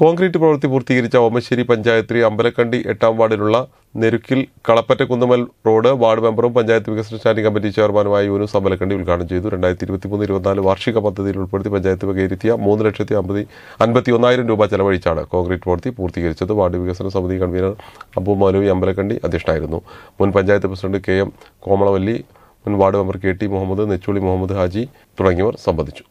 concrete പ്രവൃത്തി പൂർത്തീകരിച്ച ഓമശ്ശേരി പഞ്ചായത്തിലെ അമ്പലക്കണ്ടി എട്ടാം വാർഡിലുള്ള നെരുക്കിൽ കളപ്പറ്റ കുന്നമൽ റോഡ് വാർഡ് മെമ്പറും പഞ്ചായത്ത് വികസന സ്റ്റാൻഡിംഗ് കമ്മിറ്റി ചെയർമാനുമായ യൂനുസ് അമ്പലക്കണ്ടി ഉദ്ഘാടനം ചെയ്തു രണ്ടായിരത്തി ഇരുപത്തിമൂന്ന് ഇരുപത്തിനാല് വാർഷിക പദ്ധതിയിൽ ഉൾപ്പെടുത്തി പഞ്ചായത്ത് വകയിരുത്തിയ മൂന്ന് ലക്ഷത്തി അമ്പതി അൻപത്തി ഒന്നായിരം രൂപ ചെലവഴിച്ചാണ് കോൺക്രീറ്റ് പ്രവൃത്തി പൂർത്തീകരിച്ചത് വാർഡ് വികസന സമിതി കൺവീനർ അബു മൗലവി അമ്പലക്കണ്ടി അധ്യക്ഷനായിരുന്നു മുൻ panchayat president K M Komalavalli മുൻ ward member K T Muhammad Nechooli Muhammad Haji തുടങ്ങിയവർ സംബന്ധിച്ചു